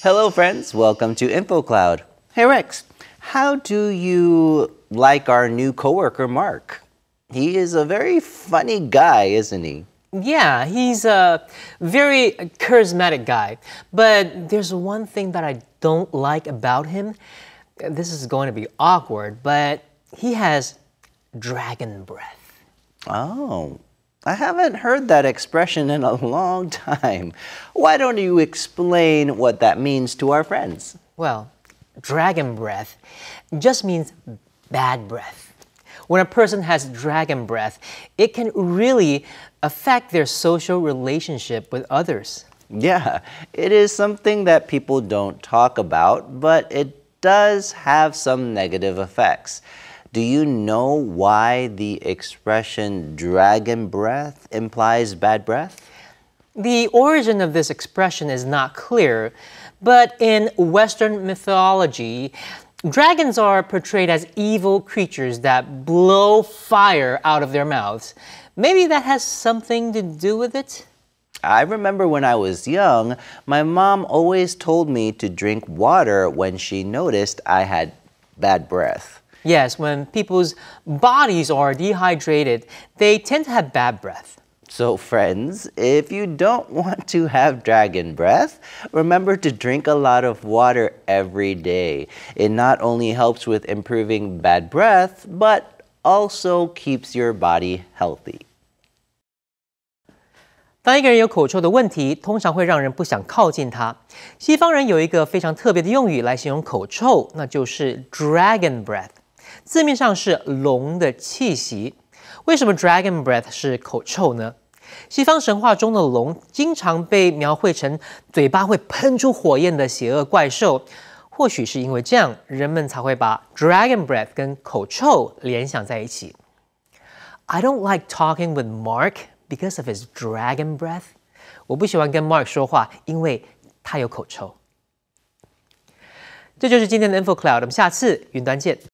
Hello, friends. Welcome to InfoCloud. Hey, Rex. How do you like our new coworker, Mark? He is a very funny guy, isn't he? Yeah, he's a very charismatic guy. But there's one thing that I don't like about him. This is going to be awkward, but he has dragon breath. Oh, I haven't heard that expression in a long time. Why don't you explain what that means to our friends? Well, dragon breath just means bad breath. When a person has dragon breath, it can really affect their social relationship with others. Yeah, it is something that people don't talk about, but it does have some negative effects. Do you know why the expression dragon breath implies bad breath? The origin of this expression is not clear, but in Western mythology, dragons are portrayed as evil creatures that blow fire out of their mouths. Maybe that has something to do with it? I remember when I was young, my mom always told me to drink water when she noticed I had bad breath. Yes, when people's bodies are dehydrated, they tend to have bad breath. So, friends, if you don't want to have dragon breath, remember to drink a lot of water every day. It not only helps with improving bad breath, but also keeps your body healthy. 当一个人有口臭的问题，通常会让人不想靠近他。西方人有一个非常特别的用语来形容口臭，那就是 dragon breath。字面上是龙的气息，为什么 dragon breath 是口臭呢？西方神话中的龙经常被描绘成嘴巴会喷出火焰的邪恶怪兽，或许是因为这样，人们才会把 dragon breath 跟口臭联想在一起。I don't like talking with Mark because of his dragon breath。我不喜欢跟 Mark 说话，因为他有口臭。这就是今天的 InfoCloud，我们下次云端见。